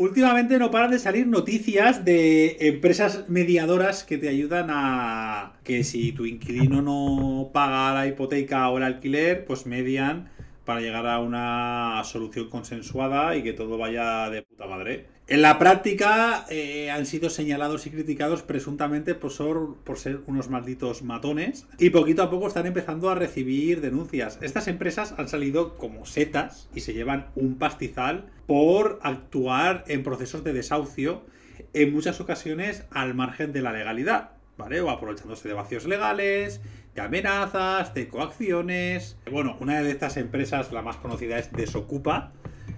últimamente no paran de salir noticias de empresas mediadoras que te ayudan a que si tu inquilino no paga la hipoteca o el alquiler, pues median para llegar a una solución consensuada y que todo vaya de puta madre. En la práctica eh, han sido señalados y criticados presuntamente por ser, por ser unos malditos matones y poquito a poco están empezando a recibir denuncias. Estas empresas han salido como setas y se llevan un pastizal por actuar en procesos de desahucio en muchas ocasiones al margen de la legalidad, ¿vale? O aprovechándose de vacíos legales, de amenazas, de coacciones. Bueno, una de estas empresas, la más conocida es Desocupa,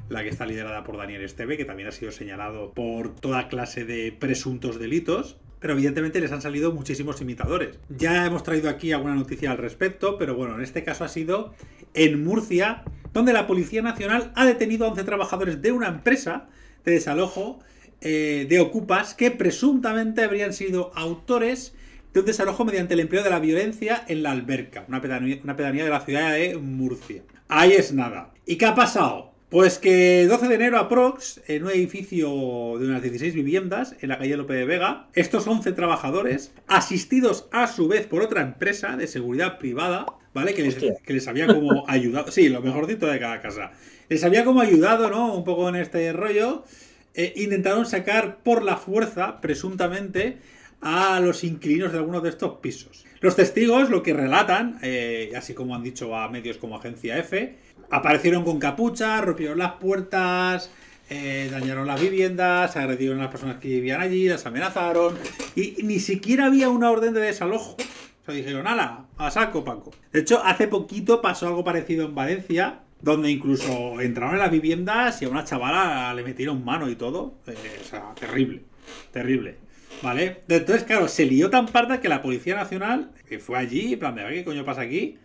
la que está liderada por Daniel Esteve, que también ha sido señalado por toda clase de presuntos delitos. Pero evidentemente les han salido muchísimos imitadores. Ya hemos traído aquí alguna noticia al respecto, pero bueno, en este caso ha sido en Murcia, donde la Policía Nacional ha detenido a 11 trabajadores de una empresa de desalojo eh, de ocupas que presuntamente habrían sido autores de un desalojo mediante el empleo de la violencia en la alberca, una pedanía, de la ciudad de Murcia. Ahí es nada. ¿Y qué ha pasado? Pues que 12 de enero a Prox, en un edificio de unas 16 viviendas, en la calle Lope de Vega, estos 11 trabajadores, asistidos a su vez por otra empresa de seguridad privada, ¿vale? Que les, había como ayudado, sí, lo mejorcito de cada casa, les había como ayudado, ¿no? Un poco en este rollo, eh, intentaron sacar por la fuerza, presuntamente, a los inquilinos de algunos de estos pisos. Los testigos lo que relatan, eh, así como han dicho a medios como Agencia F, aparecieron con capucha, rompieron las puertas, eh, dañaron las viviendas, agredieron a las personas que vivían allí, las amenazaron y ni siquiera había una orden de desalojo. O sea, dijeron, ala, a saco, Paco. De hecho, hace poquito pasó algo parecido en Valencia, donde incluso entraron en las viviendas y a una chavala le metieron mano y todo. Eh, o sea, terrible, terrible. Entonces, claro, se lió tan parda que la Policía Nacional fue allí, en plan, ¿qué coño pasa aquí?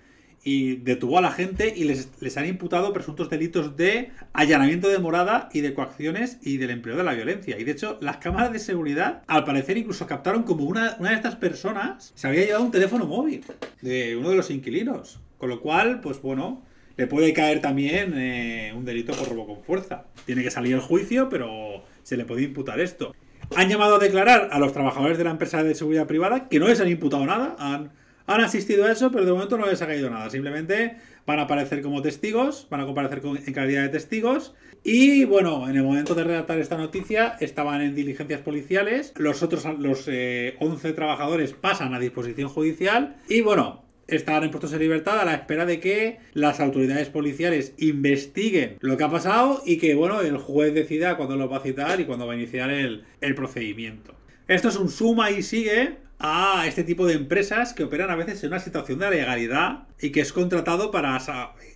Y detuvo a la gente y les, han imputado presuntos delitos de allanamiento de morada y de coacciones y del empleo de la violencia. Y de hecho, las cámaras de seguridad, al parecer, incluso captaron como una, de estas personas se había llevado un teléfono móvil de uno de los inquilinos. Con lo cual, pues bueno, le puede caer también eh, un delito por robo con fuerza. Tiene que salir el juicio, pero se le puede imputar esto han llamado a declarar a los trabajadores de la empresa de seguridad privada que no les han imputado nada, han, asistido a eso, pero de momento no les ha caído nada. Simplemente van a aparecer como testigos, van a comparecer en calidad de testigos. Y bueno, en el momento de redactar esta noticia estaban en diligencias policiales, los otros, los 11 eh, trabajadores pasan a disposición judicial y bueno, está en puestos de libertad a la espera de que las autoridades policiales investiguen lo que ha pasado y que, bueno, el juez decida cuándo lo va a citar y cuándo va a iniciar el, procedimiento. Esto es un suma y sigue a este tipo de empresas que operan a veces en una situación de legalidad y que es contratado para,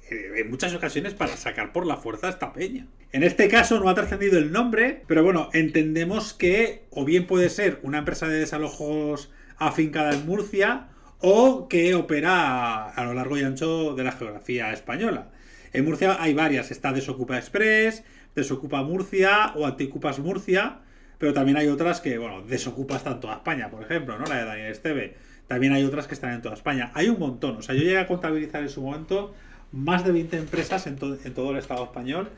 eh, en muchas ocasiones, para sacar por la fuerza esta peña. En este caso no ha trascendido el nombre, pero bueno, entendemos que o bien puede ser una empresa de desalojos afincada en Murcia o que opera a lo largo y ancho de la geografía española. En Murcia hay varias, está Desocupa Express, Desocupa Murcia o Anticupas Murcia, pero también hay otras que, bueno, Desocupas está en toda España, por ejemplo, ¿no? La de Daniel Esteve. También hay otras que están en toda España. Hay un montón, o sea, yo llegué a contabilizar en su momento más de 20 empresas en, en todo el Estado español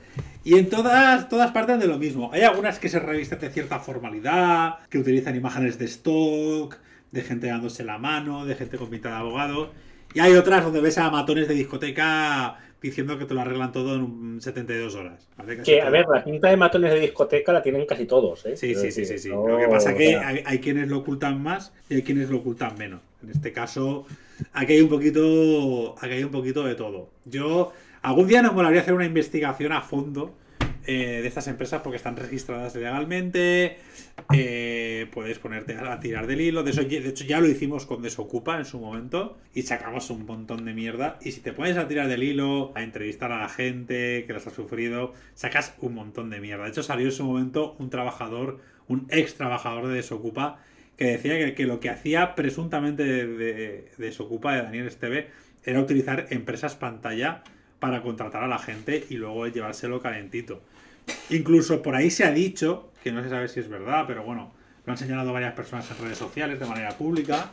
y en todas, todas parten de lo mismo. Hay algunas que se revisten de cierta formalidad, que utilizan imágenes de stock, de gente dándose la mano, de gente con pinta de abogado. Y hay otras donde ves a matones de discoteca diciendo que te lo arreglan todo en 72 horas. Que, a ver, la pinta de matones de discoteca la tienen casi todos. ¿eh? Sí, sí, sí, sí, sí. lo que pasa es que hay, quienes lo ocultan más y hay quienes lo ocultan menos. En este caso, aquí hay un poquito, aquí hay un poquito de todo. Yo algún día nos molaría hacer una investigación a fondo eh, de estas empresas porque están registradas legalmente, eh, puedes ponerte a tirar del hilo, de, hecho ya lo hicimos con Desocupa en su momento y sacamos un montón de mierda y si te pones a tirar del hilo, a entrevistar a la gente que las ha sufrido, sacas un montón de mierda. De hecho salió en su momento un trabajador, un ex trabajador de Desocupa, que decía que, lo que hacía presuntamente Desocupa, de Daniel Esteve, era utilizar empresas pantalla para contratar a la gente y luego llevárselo calentito. Incluso por ahí se ha dicho, que no se sabe si es verdad, pero bueno, lo han señalado varias personas en redes sociales de manera pública,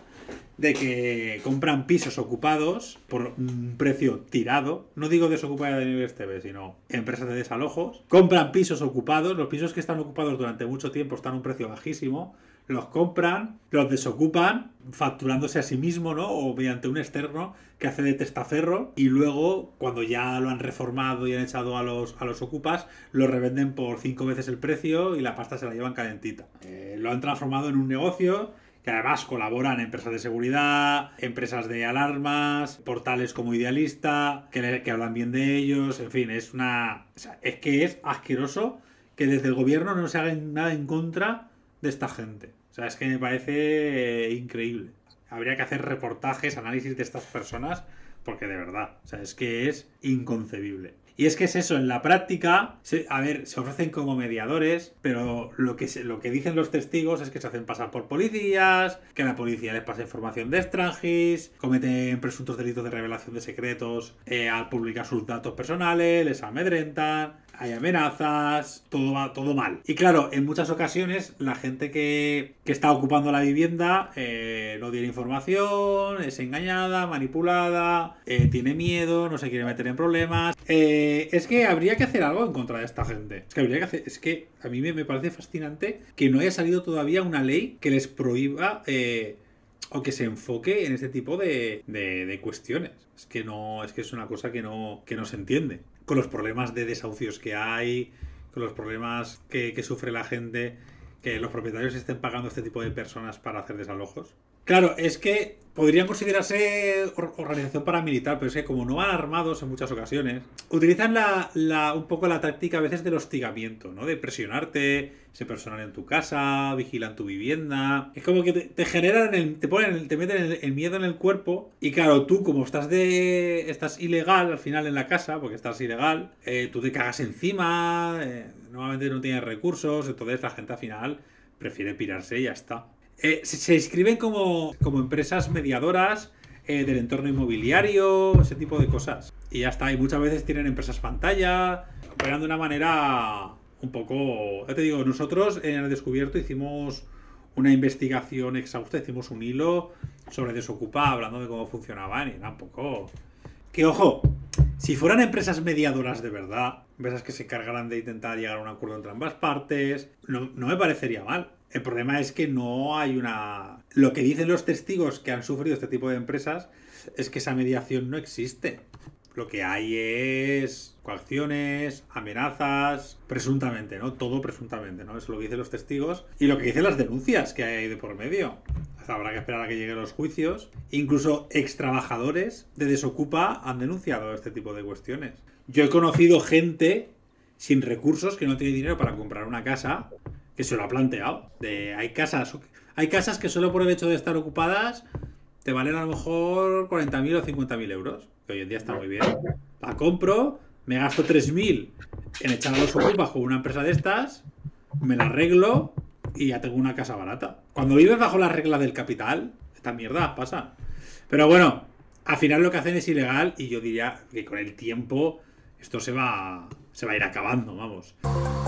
de que compran pisos ocupados por un precio tirado. No digo desocupada de nivel TV, sino empresas de desalojos. Compran pisos ocupados, los pisos que están ocupados durante mucho tiempo están a un precio bajísimo los compran, los desocupan, facturándose a sí mismo, ¿no? O mediante un externo que hace de testaferro y luego, cuando ya lo han reformado y han echado a los, a los ocupas, lo revenden por cinco veces el precio y la pasta se la llevan calentita. Eh, lo han transformado en un negocio que además colaboran empresas de seguridad, empresas de alarmas, portales como Idealista, que, que hablan bien de ellos, en fin, es una... es que es asqueroso que desde el gobierno no se haga nada en contra de esta gente. O sea, es que me parece eh, increíble. Habría que hacer reportajes, análisis de estas personas, porque de verdad, o sea, es que es inconcebible. Y es que es eso, en la práctica, a ver, se ofrecen como mediadores, pero lo que, lo que dicen los testigos es que se hacen pasar por policías, que la policía les pasa información de extranjis, cometen presuntos delitos de revelación de secretos eh, al publicar sus datos personales, les amedrentan, hay amenazas, todo va todo mal. Y claro, en muchas ocasiones la gente que, está ocupando la vivienda eh, no tiene información, es engañada, manipulada, eh, tiene miedo, no se quiere meter en problemas. Eh, es que habría que hacer algo en contra de esta gente. Es que es que a mí me, parece fascinante que no haya salido todavía una ley que les prohíba o que se enfoque en este tipo de, de, de, cuestiones. Es que no, es que es una cosa que no, que no se entiende con los problemas de desahucios que hay, con los problemas que, sufre la gente, que los propietarios estén pagando a este tipo de personas para hacer desalojos. Claro, es que podrían considerarse organización paramilitar, pero es que como no van armados en muchas ocasiones, utilizan la, un poco la táctica a veces del hostigamiento, ¿no? De presionarte, se personan en tu casa, vigilan tu vivienda. Es como que te, generan, te ponen, te meten el, miedo en el cuerpo. Y claro, tú como estás de, estás ilegal al final en la casa, porque estás ilegal, eh, tú te cagas encima, eh, normalmente no tienes recursos, entonces la gente al final prefiere pirarse y ya está. Eh, se, escriben como, empresas mediadoras eh, del entorno inmobiliario, ese tipo de cosas. Y ya está, y muchas veces tienen empresas pantalla, operando de una manera un poco... Ya te digo, nosotros en el descubierto hicimos una investigación exhausta, hicimos un hilo sobre Desocupa, hablando de cómo funcionaban y era un poco... Que ojo, si fueran empresas mediadoras de verdad, empresas que se encargaran de intentar llegar a un acuerdo entre ambas partes, no, me parecería mal. El problema es que no hay una... Lo que dicen los testigos que han sufrido este tipo de empresas es que esa mediación no existe. Lo que hay es coacciones, amenazas, presuntamente, ¿no? Todo presuntamente, ¿no? Eso lo que dicen los testigos y lo que dicen las denuncias que hay de por medio habrá que esperar a que lleguen los juicios. Incluso ex trabajadores de Desocupa han denunciado este tipo de cuestiones. Yo he conocido gente sin recursos que no tiene dinero para comprar una casa que se lo ha planteado. hay, casas, hay casas que solo por el hecho de estar ocupadas te valen a lo mejor 40.000 o 50.000 euros, que hoy en día está muy bien. La compro, me gasto 3.000 en echar a los ojos bajo una empresa de estas, me la arreglo y ya tengo una casa barata. Cuando vives bajo las reglas del capital, esta mierda pasa. Pero bueno, al final lo que hacen es ilegal y yo diría que con el tiempo esto se va, se va a ir acabando, vamos.